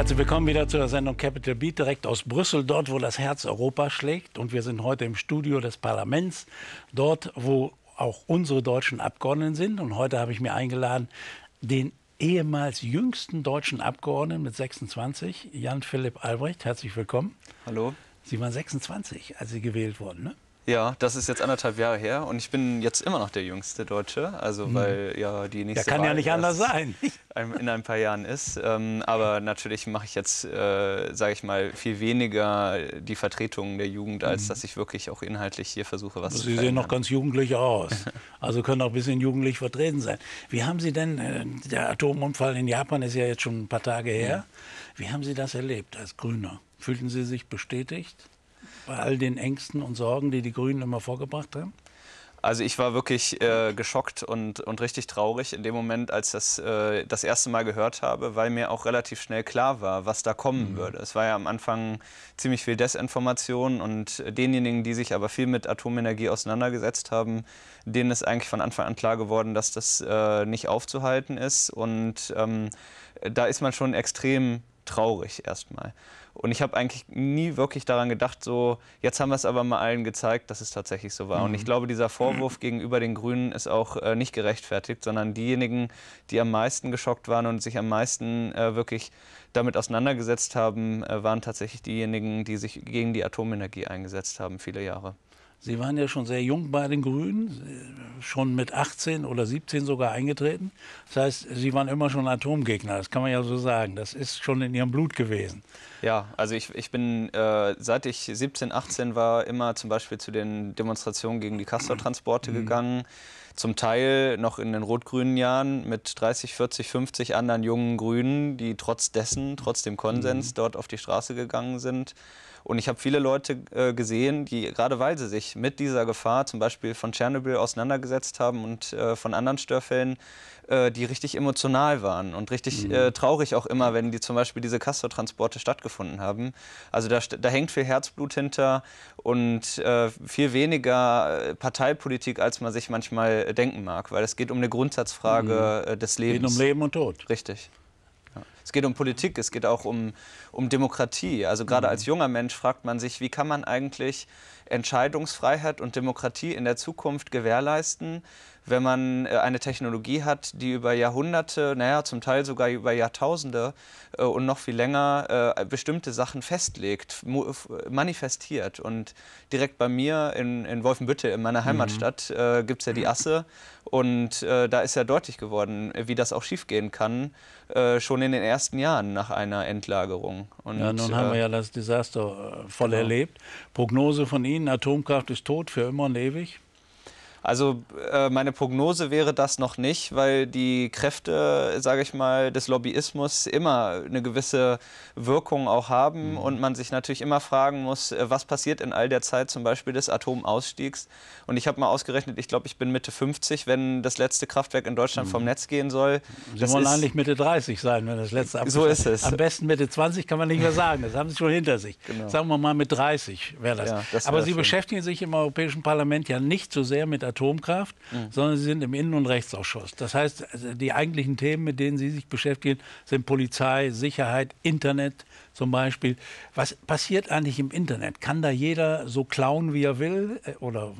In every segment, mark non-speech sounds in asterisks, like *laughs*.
Herzlich willkommen wieder zu der Sendung Capital Beat direkt aus Brüssel, dort, wo das Herz Europa schlägt. Und wir sind heute im Studio des Parlaments, dort, wo auch unsere deutschen Abgeordneten sind. Und heute habe ich mir eingeladen, den ehemals jüngsten deutschen Abgeordneten mit 26, Jan-Philipp Albrecht. Herzlich willkommen. Hallo. Sie waren 26, als Sie gewählt wurden, ne? Ja, das ist jetzt anderthalb Jahre her und ich bin jetzt immer noch der jüngste Deutsche, also mhm. weil ja die nächste ja, kann Wahl ja nicht anders sein. *laughs* in ein paar Jahren ist. Ähm, aber natürlich mache ich jetzt, äh, sage ich mal, viel weniger die Vertretung der Jugend, als mhm. dass ich wirklich auch inhaltlich hier versuche, was Sie zu zu Sie sehen noch ganz jugendlich aus, *laughs* also können auch ein bisschen jugendlich vertreten sein. Wie haben Sie denn, äh, der Atomunfall in Japan ist ja jetzt schon ein paar Tage her, mhm. wie haben Sie das erlebt als Grüner? Fühlten Sie sich bestätigt? bei all den Ängsten und Sorgen, die die Grünen immer vorgebracht haben? Also ich war wirklich äh, geschockt und, und richtig traurig in dem Moment, als ich das äh, das erste Mal gehört habe, weil mir auch relativ schnell klar war, was da kommen mhm. würde. Es war ja am Anfang ziemlich viel Desinformation und denjenigen, die sich aber viel mit Atomenergie auseinandergesetzt haben, denen ist eigentlich von Anfang an klar geworden, dass das äh, nicht aufzuhalten ist. Und ähm, da ist man schon extrem traurig erstmal. Und ich habe eigentlich nie wirklich daran gedacht, so, jetzt haben wir es aber mal allen gezeigt, dass es tatsächlich so war. Mhm. Und ich mhm. glaube, dieser Vorwurf mhm. gegenüber den Grünen ist auch äh, nicht gerechtfertigt, sondern diejenigen, die am meisten geschockt waren und sich am meisten äh, wirklich damit auseinandergesetzt haben, äh, waren tatsächlich diejenigen, die sich gegen die Atomenergie eingesetzt haben, viele Jahre. Sie waren ja schon sehr jung bei den Grünen, schon mit 18 oder 17 sogar eingetreten. Das heißt, Sie waren immer schon Atomgegner, das kann man ja so sagen. Das ist schon in Ihrem Blut gewesen. Ja, also ich, ich bin, äh, seit ich 17, 18 war, immer zum Beispiel zu den Demonstrationen gegen die Castor-Transporte mhm. gegangen zum Teil noch in den rot-grünen Jahren mit 30, 40, 50 anderen jungen Grünen, die trotz dessen, trotz dem Konsens mhm. dort auf die Straße gegangen sind. Und ich habe viele Leute äh, gesehen, die gerade weil sie sich mit dieser Gefahr zum Beispiel von Tschernobyl auseinandergesetzt haben und äh, von anderen Störfällen, äh, die richtig emotional waren und richtig äh, mhm. traurig auch immer, wenn die zum Beispiel diese Castortransporte stattgefunden haben. Also da, da hängt viel Herzblut hinter und äh, viel weniger äh, Parteipolitik, als man sich manchmal äh, denken mag, weil es geht um eine Grundsatzfrage mhm. Äh, des Lebens. Es geht um Leben und Tod. Richtig. Es geht um Politik, es geht auch um, um Demokratie. Also gerade mhm. als junger Mensch fragt man sich, wie kann man eigentlich Entscheidungsfreiheit und Demokratie in der Zukunft gewährleisten, wenn man äh, eine Technologie hat, die über Jahrhunderte, naja, zum Teil sogar über Jahrtausende äh, und noch viel länger äh, bestimmte Sachen festlegt, manifestiert. Und direkt bei mir in, in Wolfenbüttel, in meiner mhm. Heimatstadt, mhm. gibt es ja die Asse. Und da ist ja deutlich geworden, wie das auch schiefgehen kann, schon in den ersten Jahren nach einer Endlagerung. Und, ja, nun haben wir ja das Desaster voll genau. erlebt. Prognose von Ihnen, Atomkraft ist tot für immer und ewig. Also äh, meine Prognose wäre das noch nicht, weil die Kräfte, sage ich mal, des Lobbyismus immer eine gewisse Wirkung auch haben mhm. und man sich natürlich immer fragen muss, äh, was passiert in all der Zeit zum Beispiel des Atomausstiegs. Und ich habe mal ausgerechnet, ich glaube, ich bin Mitte 50, wenn das letzte Kraftwerk in Deutschland mhm. vom Netz gehen soll. Sie das wollen eigentlich Mitte 30 sein, wenn das letzte So ist es. Am besten Mitte 20 kann man nicht mehr sagen, das haben Sie schon hinter sich. Genau. Sagen wir mal mit 30 wäre das. Ja, das wär Aber Sie schön. beschäftigen sich im Europäischen Parlament ja nicht so sehr mit Atomkraft, mhm. sondern sie sind im Innen- und Rechtsausschuss. Das heißt, also die eigentlichen Themen, mit denen sie sich beschäftigen, sind Polizei, Sicherheit, Internet zum Beispiel. Was passiert eigentlich im Internet? Kann da jeder so klauen, wie er will äh, oder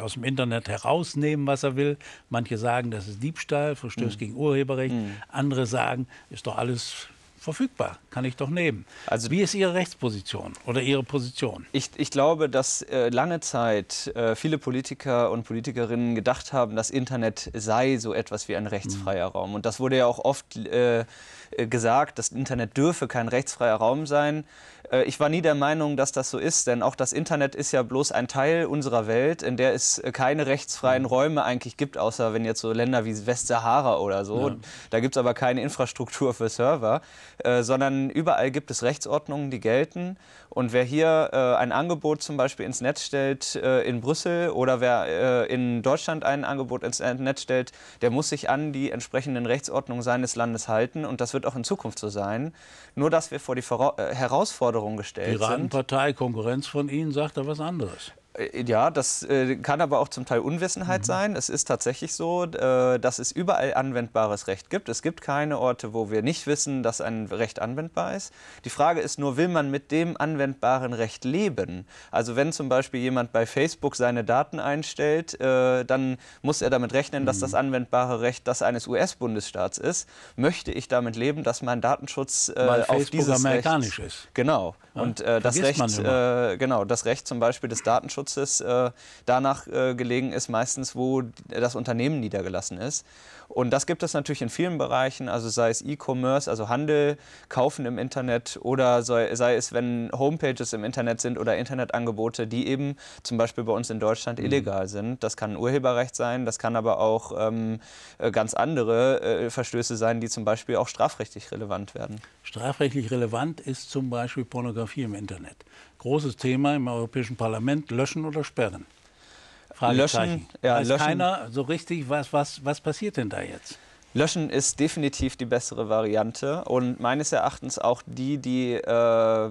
aus dem Internet herausnehmen, was er will? Manche sagen, das ist Diebstahl, Verstößt mhm. gegen Urheberrecht. Mhm. Andere sagen, ist doch alles verfügbar, kann ich doch nehmen. Also wie ist Ihre Rechtsposition oder Ihre Position? Ich, ich glaube, dass äh, lange Zeit äh, viele Politiker und Politikerinnen gedacht haben, das Internet sei so etwas wie ein mhm. rechtsfreier mhm. Raum. Und das wurde ja auch oft äh, äh, gesagt, das Internet dürfe kein rechtsfreier Raum sein. Äh, ich war nie der Meinung, dass das so ist, denn auch das Internet ist ja bloß ein Teil unserer Welt, in der es äh, keine rechtsfreien mhm. Räume eigentlich gibt, außer wenn jetzt so Länder wie Westsahara oder so. Ja. Da gibt es aber keine Infrastruktur für Server, äh, sondern überall gibt es Rechtsordnungen, die gelten. Und wer hier ein Angebot zum Beispiel ins Netz stellt in Brüssel oder wer in Deutschland ein Angebot ins Netz stellt, der muss sich an die entsprechenden Rechtsordnungen seines Landes halten. Und das wird auch in Zukunft so sein. Nur dass wir vor die Vora Herausforderung Forderungen gestellt die sind. Piratenpartei, Konkurrenz von Ihnen, sagt da was anderes. Äh, ja, das äh, kann aber auch zum Teil Unwissenheit mhm. sein. Es ist tatsächlich so, äh, dass es überall anwendbares Recht gibt. Es gibt keine Orte, wo wir nicht wissen, dass ein Recht anwendbar ist. Die Frage ist nur, will man mit dem anwendbaren Recht leben? Also wenn zum Beispiel jemand bei Facebook seine Daten einstellt, äh, dann muss er damit rechnen, mhm. dass das mhm. anwendbare Recht das eines US-Bundesstaats ist. Möchte ich damit leben, dass mein Datenschutz äh, Weil auf Facebook dieses amerikanisch Recht, ist. Genau. Ja, und äh, das Recht, genau, das Recht zum Beispiel des Datenschutzes Nutzes äh, danach äh, gelegen ist, meistens wo das Unternehmen niedergelassen ist. Und das gibt es natürlich in vielen Bereichen, also sei es E-Commerce, also Handel, Kaufen im Internet oder sei, sei, es, wenn Homepages im Internet sind oder Internetangebote, die eben zum Beispiel bei uns in Deutschland mhm. illegal sind. Das kann Urheberrecht sein, das kann aber auch ähm, äh, ganz andere äh, Verstöße sein, die zum Beispiel auch strafrechtlich relevant werden. Strafrechtlich relevant ist zum Beispiel Pornografie im Internet großes Thema im Europäischen Parlament, löschen oder sperren. Löschen, ja, Weiß löschen. keiner so richtig, was, was, was passiert denn da jetzt? Löschen ist definitiv die bessere Variante und meines Erachtens auch die, die äh,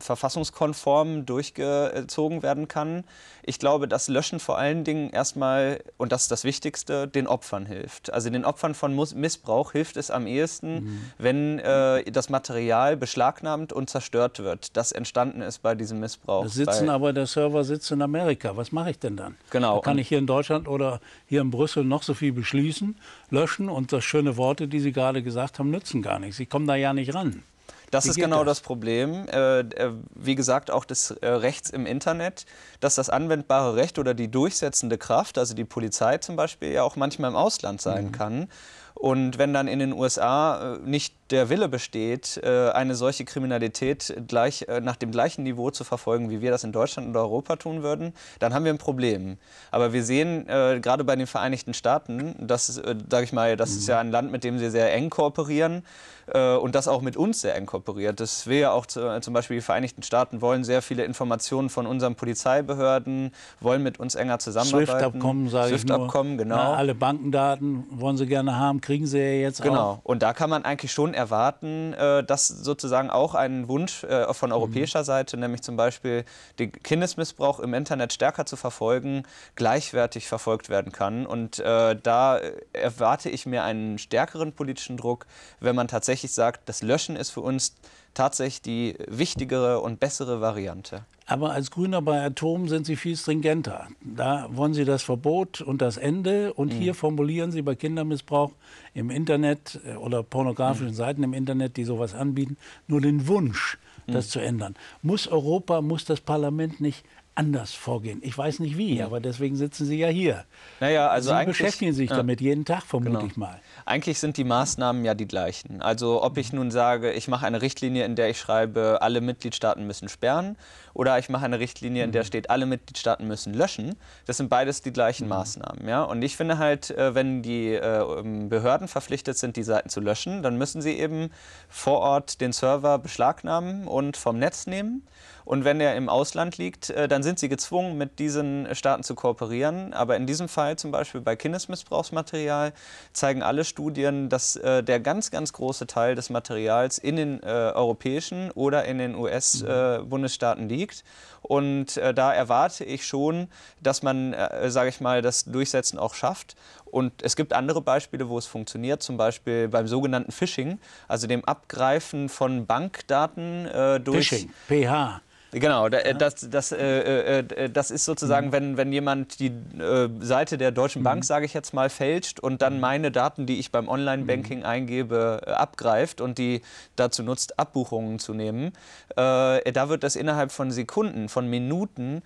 verfassungskonform durchgezogen werden kann. Ich glaube, dass Löschen vor allen Dingen erstmal, und das ist das Wichtigste, den Opfern hilft. Also den Opfern von Missbrauch hilft es am ehesten, mhm. wenn äh, das Material beschlagnahmt und zerstört wird, das entstanden ist bei diesem Missbrauch. Das sitzen bei aber der Server sitzt in Amerika. Was mache ich denn dann? Genau. Da kann ich hier in Deutschland oder hier in Brüssel noch so viel beschließen, löschen und schöne Worte, die Sie gerade gesagt haben, nützen gar nichts. Sie kommen da ja nicht ran. Das Wie ist genau das, das Problem. Äh, äh wie gesagt, auch des äh, Rechts im Internet, dass das anwendbare Recht oder die durchsetzende Kraft, also die Polizei zum Beispiel, ja auch manchmal im Ausland sein mhm. kann. Und wenn dann in den USA äh, nicht der Wille besteht, äh, eine solche Kriminalität gleich, äh, nach dem gleichen Niveau zu verfolgen, wie wir das in Deutschland und Europa tun würden, dann haben wir ein Problem. Aber wir sehen äh, gerade bei den Vereinigten Staaten, das, äh, ich mal, das ist mhm. ja ein Land, mit dem sie sehr eng kooperieren und das auch mit uns sehr eng kooperiert. Das will auch zum Beispiel die Vereinigten Staaten wollen sehr viele Informationen von unseren Polizeibehörden, wollen mit uns enger zusammenarbeiten. SWIFT-Abkommen, sage Swift ich SWIFT-Abkommen, genau. Na, alle Bankendaten wollen sie gerne haben, kriegen sie ja jetzt genau. auch. Genau. Und da kann man eigentlich schon erwarten, äh, dass sozusagen auch ein Wunsch äh, von mhm. europäischer Seite, nämlich zum Beispiel den Kindesmissbrauch im Internet stärker zu verfolgen, gleichwertig verfolgt werden kann. Und äh, da erwarte ich mir einen stärkeren politischen Druck, wenn man tatsächlich sagt, das Löschen ist für uns tatsächlich die wichtigere und bessere Variante. Aber als Grüner bei Atom sind Sie viel stringenter. Da wollen Sie das Verbot und das Ende. Und mhm. hier formulieren Sie bei Kindermissbrauch im Internet äh, oder pornografischen mhm. Seiten im Internet, die sowas anbieten, nur den Wunsch, das mhm. zu ändern. Muss Europa, muss das Parlament nicht anders vorgehen. Ich weiß nicht wie, aber deswegen sitzen Sie ja hier. Naja, also Sie beschäftigen sich damit jeden Tag, vermute genau. ich mal. Eigentlich sind die Maßnahmen ja die gleichen. Also ob ich mhm. nun sage, ich mache eine Richtlinie, in der ich schreibe, alle Mitgliedstaaten müssen sperren, oder ich mache eine Richtlinie, in der mhm. steht, alle Mitgliedstaaten müssen löschen, das sind beides die gleichen mhm. Maßnahmen. Ja? Und ich finde halt, äh, wenn die äh, ähm, Behörden verpflichtet sind, die Seiten zu löschen, dann müssen sie eben vor Ort den Server beschlagnahmen und vom Netz nehmen. Und wenn er im Ausland liegt, äh, dann sind sie gezwungen, mit diesen Staaten zu kooperieren. Aber in diesem Fall zum Beispiel bei Kindesmissbrauchsmaterial zeigen alle Studien, dass äh, der ganz, ganz große Teil des Materials in den äh, europäischen oder in den US-Bundesstaaten liegt. Und da erwarte ich schon, dass man, sage ich mal, das Durchsetzen auch schafft. Und es gibt andere Beispiele, wo es funktioniert, zum Beispiel beim sogenannten Phishing, also dem Abgreifen von Bankdaten durch. Phishing, PH. Genau, äh, das, das, äh, äh, äh, das ist sozusagen, mhm. wenn, wenn jemand die äh, Seite der Deutschen Bank, mhm. sage ich jetzt mal, fälscht und dann mhm. meine Daten, die ich beim Online-Banking mhm. eingebe, abgreift und die dazu nutzt, Abbuchungen zu nehmen, äh, da wird das innerhalb von Sekunden, von Minuten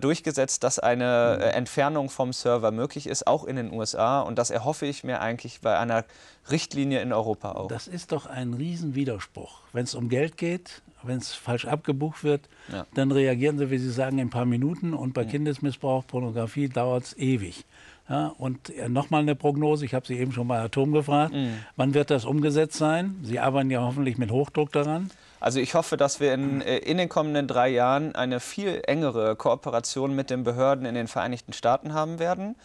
durchgesetzt, dass eine mhm. Entfernung vom Server möglich ist, auch in den USA. Und das erhoffe ich mir eigentlich bei einer Richtlinie in Europa auch. Das ist doch ein Riesenwiderspruch. Wenn es um Geld geht, wenn es falsch abgebucht wird, ja. dann reagieren sie, wie Sie sagen, in ein paar Minuten. Und bei ja. Kindesmissbrauch, Pornografie dauert es ewig. Ja, und äh, nochmal eine Prognose, ich habe Sie eben schon bei Atom gefragt. Mhm. Wann wird das umgesetzt sein? Sie arbeiten ja hoffentlich mit Hochdruck daran. Also ich hoffe, dass wir in, mhm. äh, in den kommenden drei Jahren eine viel engere Kooperation mit den Behörden in den Vereinigten Staaten haben werden.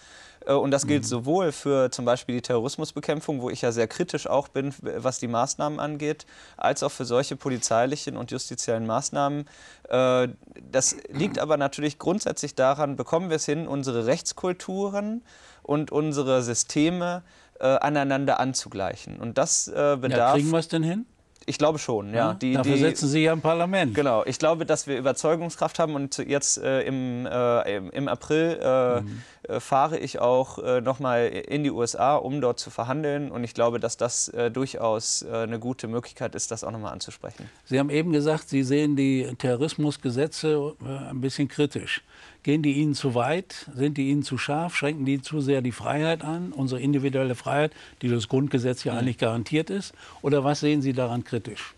Äh, und das gilt mhm. sowohl für zum Beispiel die Terrorismusbekämpfung, wo ich ja sehr kritisch auch bin, was die Maßnahmen angeht, als auch für solche polizeilichen und justiziellen Maßnahmen. Äh, das liegt aber natürlich grundsätzlich daran, bekommen wir es hin, unsere Rechtskulturen und unsere Systeme aneinander anzugleichen. Und das bedarf. Ja, kriegen wir es denn hin? Ich glaube schon, ja. Hm? Die, Dafür die, sitzen Sie ja im Parlament. Genau. Ich glaube, dass wir Überzeugungskraft haben und jetzt äh, im, äh, im April äh, mhm. fahre ich auch äh, nochmal in die USA, um dort zu verhandeln. Und ich glaube, dass das äh, durchaus äh, eine gute Möglichkeit ist, das auch nochmal anzusprechen. Sie haben eben gesagt, Sie sehen die Terrorismusgesetze ein bisschen kritisch. Gehen die ihnen zu weit? Sind die ihnen zu scharf? Schränken die zu sehr die Freiheit an, unsere individuelle Freiheit, die durch das Grundgesetz ja mhm. eigentlich garantiert ist? Oder was sehen Sie daran kritisch?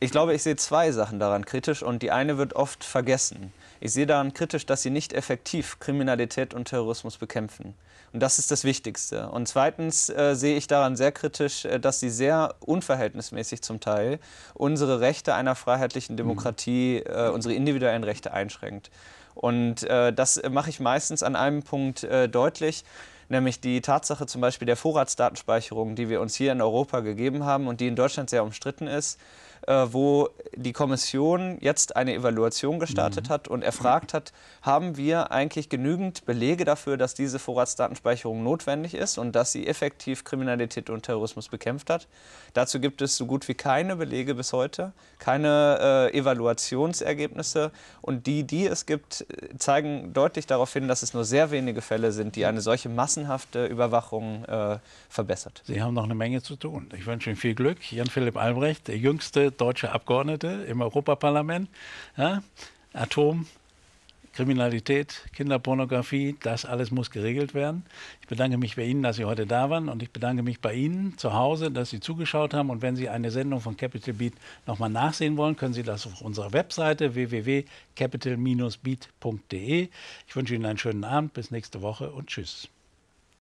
Ich glaube, ich sehe zwei Sachen daran kritisch und die eine wird oft vergessen. Ich sehe daran kritisch, dass sie nicht effektiv Kriminalität und Terrorismus bekämpfen. Und das ist das Wichtigste. Und zweitens äh, sehe ich daran sehr kritisch, äh, dass sie sehr unverhältnismäßig zum Teil unsere Rechte einer freiheitlichen mhm. Demokratie, äh, unsere individuellen Rechte einschränkt. Und äh, das mache ich meistens an einem Punkt äh, deutlich nämlich die Tatsache zum Beispiel der Vorratsdatenspeicherung, die wir uns hier in Europa gegeben haben und die in Deutschland sehr umstritten ist, äh, wo die Kommission jetzt eine Evaluation gestartet mhm. hat und erfragt hat, haben wir eigentlich genügend Belege dafür, dass diese Vorratsdatenspeicherung notwendig ist und dass sie effektiv Kriminalität und Terrorismus bekämpft hat. Dazu gibt es so gut wie keine Belege bis heute, keine äh, Evaluationsergebnisse und die, die es gibt, zeigen deutlich darauf hin, dass es nur sehr wenige Fälle sind, die eine solche massenhafte Überwachung äh, verbessert. Sie haben noch eine Menge zu tun. Ich wünsche Ihnen viel Glück. Jan-Philipp Albrecht, der jüngste deutsche Abgeordnete im Europaparlament. Ja? Atom, Kriminalität, Kinderpornografie, das alles muss geregelt werden. Ich bedanke mich bei Ihnen, dass Sie heute da waren und ich bedanke mich bei Ihnen zu Hause, dass Sie zugeschaut haben und wenn Sie eine Sendung von Capital Beat nochmal nachsehen wollen, können Sie das auf unserer Webseite www.capital-beat.de. Ich wünsche Ihnen einen schönen Abend, bis nächste Woche und tschüss.